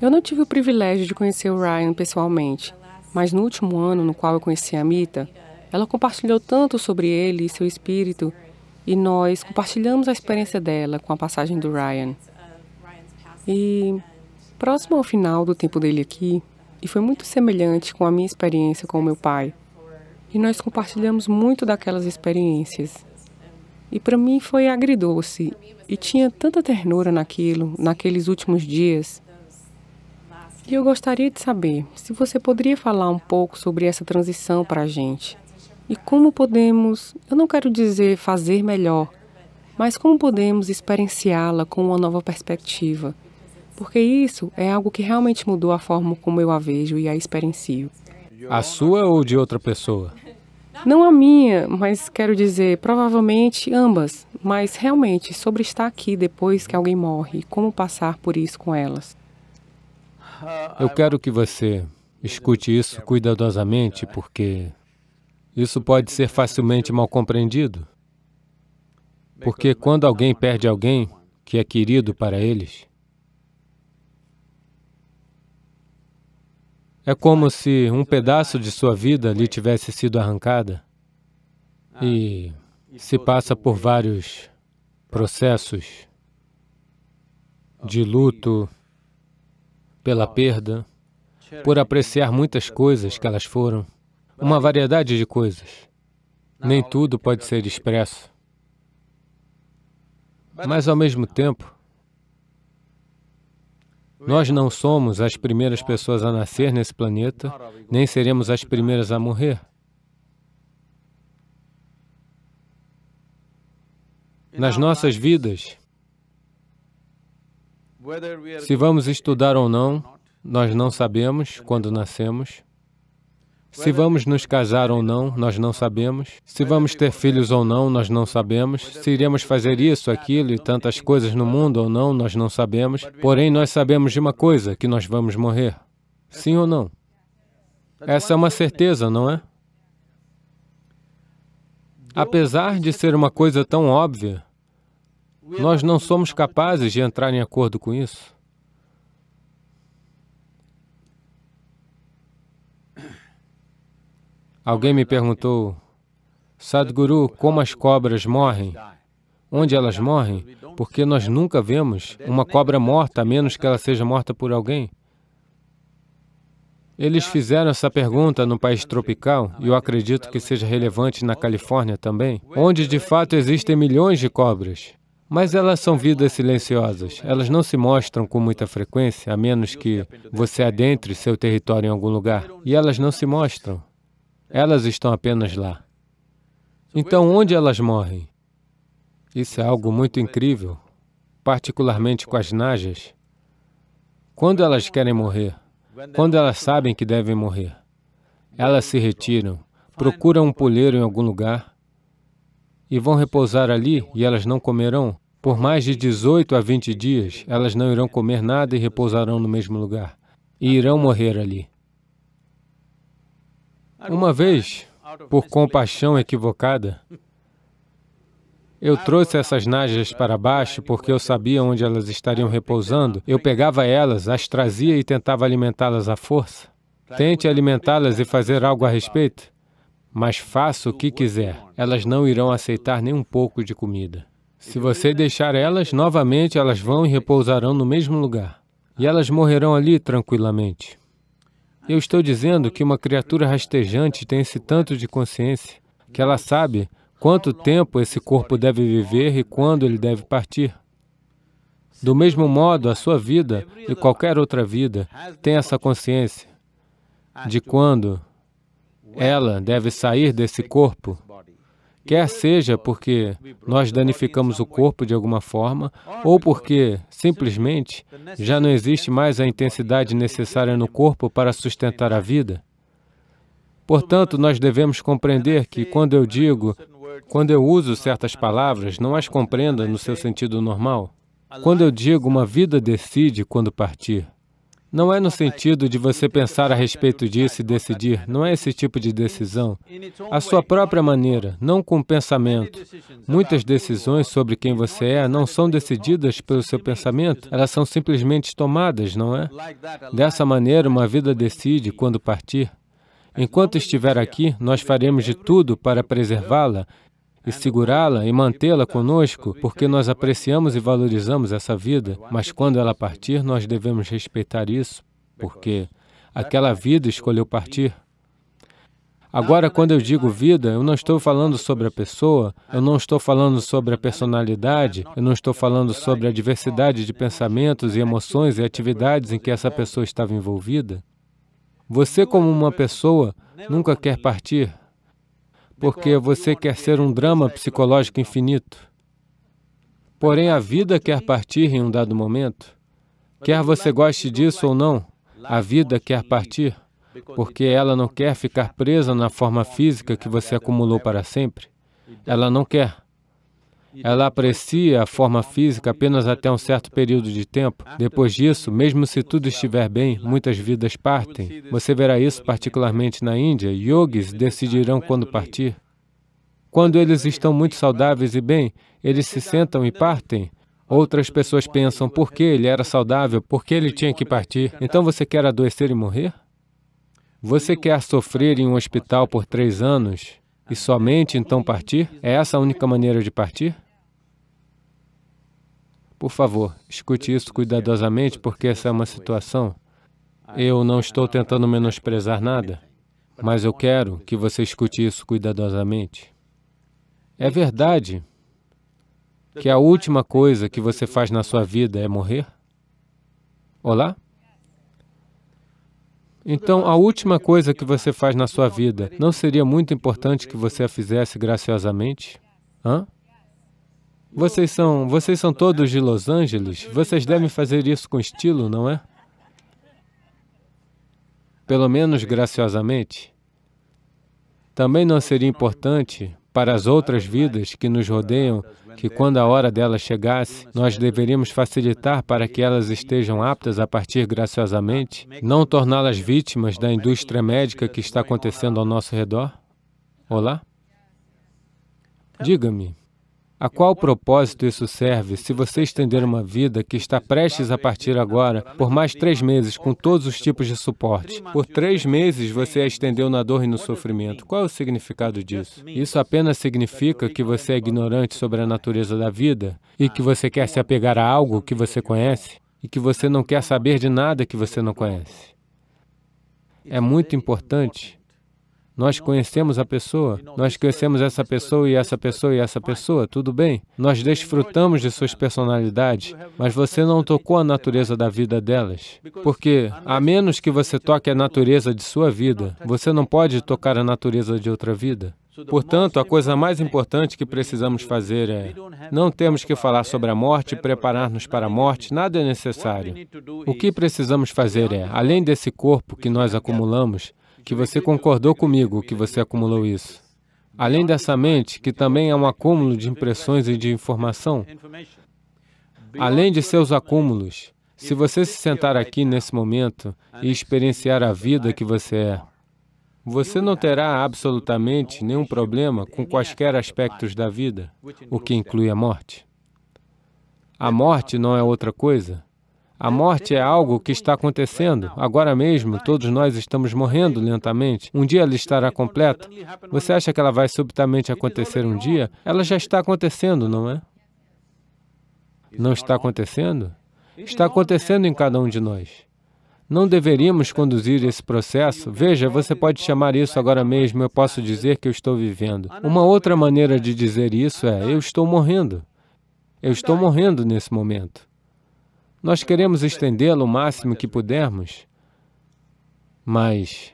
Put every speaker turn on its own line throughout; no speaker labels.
Eu não tive o privilégio de conhecer o Ryan pessoalmente, mas no último ano no qual eu conheci a Mita, ela compartilhou tanto sobre ele e seu espírito, e nós compartilhamos a experiência dela com a passagem do Ryan. E próximo ao final do tempo dele aqui, e foi muito semelhante com a minha experiência com o meu pai. E nós compartilhamos muito daquelas experiências. E para mim foi agridoce, e tinha tanta ternura naquilo, naqueles últimos dias. E eu gostaria de saber se você poderia falar um pouco sobre essa transição para a gente. E como podemos, eu não quero dizer fazer melhor, mas como podemos experienciá-la com uma nova perspectiva? Porque isso é algo que realmente mudou a forma como eu a vejo e a experiencio.
A sua ou de outra pessoa?
Não a minha, mas quero dizer, provavelmente ambas, mas realmente sobre estar aqui depois que alguém morre, como passar por isso com elas.
Eu quero que você escute isso cuidadosamente, porque isso pode ser facilmente mal compreendido. Porque quando alguém perde alguém que é querido para eles, é como se um pedaço de sua vida lhe tivesse sido arrancada e se passa por vários processos de luto, pela perda, por apreciar muitas coisas que elas foram, uma variedade de coisas. Nem tudo pode ser expresso. Mas, ao mesmo tempo, nós não somos as primeiras pessoas a nascer nesse planeta, nem seremos as primeiras a morrer. Nas nossas vidas, se vamos estudar ou não, nós não sabemos quando nascemos. Se vamos nos casar ou não, nós não sabemos. Se vamos ter filhos ou não, nós não sabemos. Se iremos fazer isso, aquilo e tantas coisas no mundo ou não, nós não sabemos. Porém, nós sabemos de uma coisa, que nós vamos morrer. Sim ou não? Essa é uma certeza, não é? Apesar de ser uma coisa tão óbvia, nós não somos capazes de entrar em acordo com isso. Alguém me perguntou, Sadhguru, como as cobras morrem? Onde elas morrem? Porque nós nunca vemos uma cobra morta, a menos que ela seja morta por alguém. Eles fizeram essa pergunta no país tropical, e eu acredito que seja relevante na Califórnia também, onde de fato existem milhões de cobras. Mas elas são vidas silenciosas. Elas não se mostram com muita frequência, a menos que você adentre seu território em algum lugar. E elas não se mostram. Elas estão apenas lá. Então, onde elas morrem? Isso é algo muito incrível, particularmente com as najas. Quando elas querem morrer, quando elas sabem que devem morrer, elas se retiram, procuram um poleiro em algum lugar e vão repousar ali, e elas não comerão. Por mais de 18 a 20 dias, elas não irão comer nada e repousarão no mesmo lugar, e irão morrer ali. Uma vez, por compaixão equivocada, eu trouxe essas najas para baixo porque eu sabia onde elas estariam repousando. Eu pegava elas, as trazia e tentava alimentá-las à força. Tente alimentá-las e fazer algo a respeito mas faça o que quiser. Elas não irão aceitar nem um pouco de comida. Se você deixar elas, novamente elas vão e repousarão no mesmo lugar. E elas morrerão ali tranquilamente. Eu estou dizendo que uma criatura rastejante tem esse tanto de consciência que ela sabe quanto tempo esse corpo deve viver e quando ele deve partir. Do mesmo modo, a sua vida e qualquer outra vida tem essa consciência de quando ela deve sair desse corpo, quer seja porque nós danificamos o corpo de alguma forma, ou porque, simplesmente, já não existe mais a intensidade necessária no corpo para sustentar a vida. Portanto, nós devemos compreender que, quando eu digo, quando eu uso certas palavras, não as compreenda no seu sentido normal. Quando eu digo uma vida decide quando partir, não é no sentido de você pensar a respeito disso e decidir. Não é esse tipo de decisão. A sua própria maneira, não com pensamento. Muitas decisões sobre quem você é não são decididas pelo seu pensamento. Elas são simplesmente tomadas, não é? Dessa maneira, uma vida decide quando partir. Enquanto estiver aqui, nós faremos de tudo para preservá-la e segurá-la e mantê-la conosco, porque nós apreciamos e valorizamos essa vida, mas quando ela partir, nós devemos respeitar isso, porque aquela vida escolheu partir. Agora, quando eu digo vida, eu não estou falando sobre a pessoa, eu não estou falando sobre a personalidade, eu não estou falando sobre a diversidade de pensamentos e emoções e atividades em que essa pessoa estava envolvida. Você, como uma pessoa, nunca quer partir, porque você quer ser um drama psicológico infinito. Porém, a vida quer partir em um dado momento. Quer você goste disso ou não, a vida quer partir, porque ela não quer ficar presa na forma física que você acumulou para sempre. Ela não quer ela aprecia a forma física apenas até um certo período de tempo. Depois disso, mesmo se tudo estiver bem, muitas vidas partem. Você verá isso particularmente na Índia. Yogis decidirão quando partir. Quando eles estão muito saudáveis e bem, eles se sentam e partem. Outras pessoas pensam, por que ele era saudável? Por que ele tinha que partir? Então você quer adoecer e morrer? Você quer sofrer em um hospital por três anos e somente então partir? É essa a única maneira de partir? Por favor, escute isso cuidadosamente, porque essa é uma situação. Eu não estou tentando menosprezar nada, mas eu quero que você escute isso cuidadosamente. É verdade que a última coisa que você faz na sua vida é morrer? Olá? Então, a última coisa que você faz na sua vida, não seria muito importante que você a fizesse graciosamente? Hã? Vocês são, vocês são todos de Los Angeles? Vocês devem fazer isso com estilo, não é? Pelo menos graciosamente. Também não seria importante para as outras vidas que nos rodeiam que, quando a hora delas chegasse, nós deveríamos facilitar para que elas estejam aptas a partir graciosamente, não torná-las vítimas da indústria médica que está acontecendo ao nosso redor? Olá? Diga-me. A qual propósito isso serve se você estender uma vida que está prestes a partir agora por mais três meses com todos os tipos de suporte? Por três meses você a estendeu na dor e no sofrimento. Qual é o significado disso? Isso apenas significa que você é ignorante sobre a natureza da vida e que você quer se apegar a algo que você conhece e que você não quer saber de nada que você não conhece. É muito importante nós conhecemos a pessoa, nós conhecemos essa pessoa e essa pessoa e essa pessoa, tudo bem. Nós desfrutamos de suas personalidades, mas você não tocou a natureza da vida delas. Porque, a menos que você toque a natureza de sua vida, você não pode tocar a natureza de outra vida. Portanto, a coisa mais importante que precisamos fazer é: não temos que falar sobre a morte, preparar-nos para a morte, nada é necessário. O que precisamos fazer é, além desse corpo que nós acumulamos, que você concordou comigo que você acumulou isso. Além dessa mente, que também é um acúmulo de impressões e de informação, além de seus acúmulos, se você se sentar aqui nesse momento e experienciar a vida que você é, você não terá absolutamente nenhum problema com quaisquer aspectos da vida, o que inclui a morte. A morte não é outra coisa a morte é algo que está acontecendo. Agora mesmo, todos nós estamos morrendo lentamente. Um dia ela estará completa. Você acha que ela vai subitamente acontecer um dia? Ela já está acontecendo, não é? Não está acontecendo? Está acontecendo em cada um de nós. Não deveríamos conduzir esse processo? Veja, você pode chamar isso agora mesmo, eu posso dizer que eu estou vivendo. Uma outra maneira de dizer isso é, eu estou morrendo. Eu estou morrendo nesse momento. Nós queremos estendê lo o máximo que pudermos, mas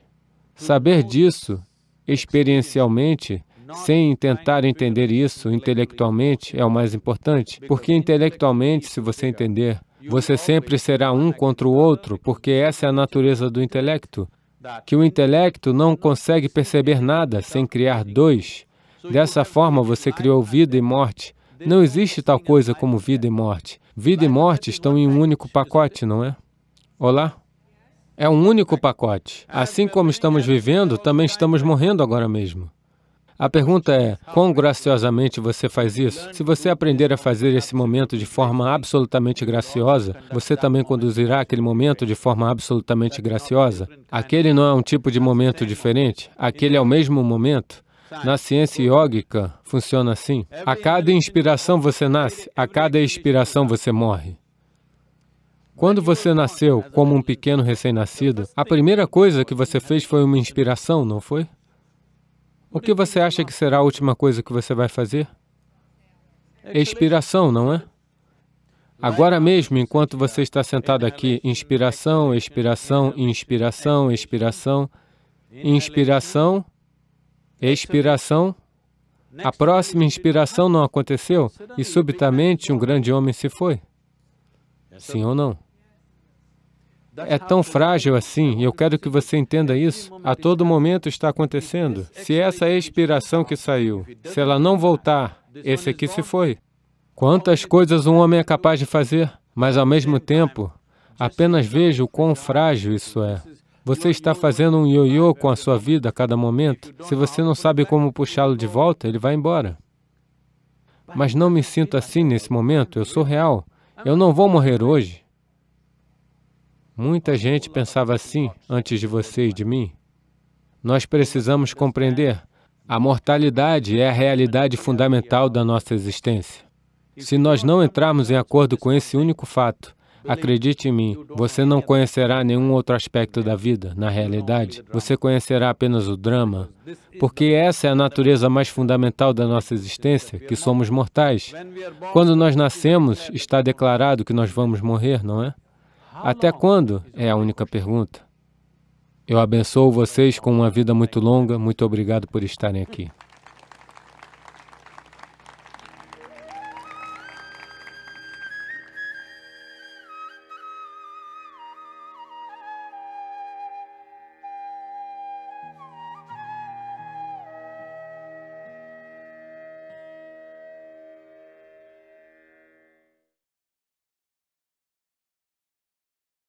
saber disso experiencialmente sem tentar entender isso intelectualmente é o mais importante, porque intelectualmente, se você entender, você sempre será um contra o outro, porque essa é a natureza do intelecto, que o intelecto não consegue perceber nada sem criar dois. Dessa forma, você criou vida e morte. Não existe tal coisa como vida e morte. Vida e morte estão em um único pacote, não é? Olá? É um único pacote. Assim como estamos vivendo, também estamos morrendo agora mesmo. A pergunta é, quão graciosamente você faz isso? Se você aprender a fazer esse momento de forma absolutamente graciosa, você também conduzirá aquele momento de forma absolutamente graciosa? Aquele não é um tipo de momento diferente, aquele é o mesmo momento. Na ciência iógica funciona assim. É a cada né? inspiração você nasce, a cada expiração você morre. Quando você nasceu como um pequeno recém-nascido, a primeira coisa que você fez foi uma inspiração, não foi? O que você acha que será a última coisa que você vai fazer? É expiração, não é? Agora mesmo, enquanto você está sentado aqui, inspiração, expiração, inspiração, expiração, inspiração, expiração, a próxima inspiração não aconteceu e subitamente né? um grande homem se foi. Sim ou não? É tão né? frágil assim, e eu quero que você entenda isso. A todo momento está acontecendo. Se essa expiração que saiu, se ela não voltar, esse aqui se foi. Quantas coisas um homem é capaz de fazer, mas ao mesmo tempo, apenas vejo o quão frágil isso é. Você está fazendo um ioiô com a sua vida a cada momento. Se você não sabe como puxá-lo de volta, ele vai embora. Mas não me sinto assim nesse momento, eu sou real. Eu não vou morrer hoje. Muita gente pensava assim antes de você e de mim. Nós precisamos compreender. A mortalidade é a realidade fundamental da nossa existência. Se nós não entrarmos em acordo com esse único fato, Acredite em mim, você não conhecerá nenhum outro aspecto da vida, na realidade. Você conhecerá apenas o drama, porque essa é a natureza mais fundamental da nossa existência, que somos mortais. Quando nós nascemos, está declarado que nós vamos morrer, não é? Até quando? É a única pergunta. Eu abençoo vocês com uma vida muito longa. Muito obrigado por estarem aqui.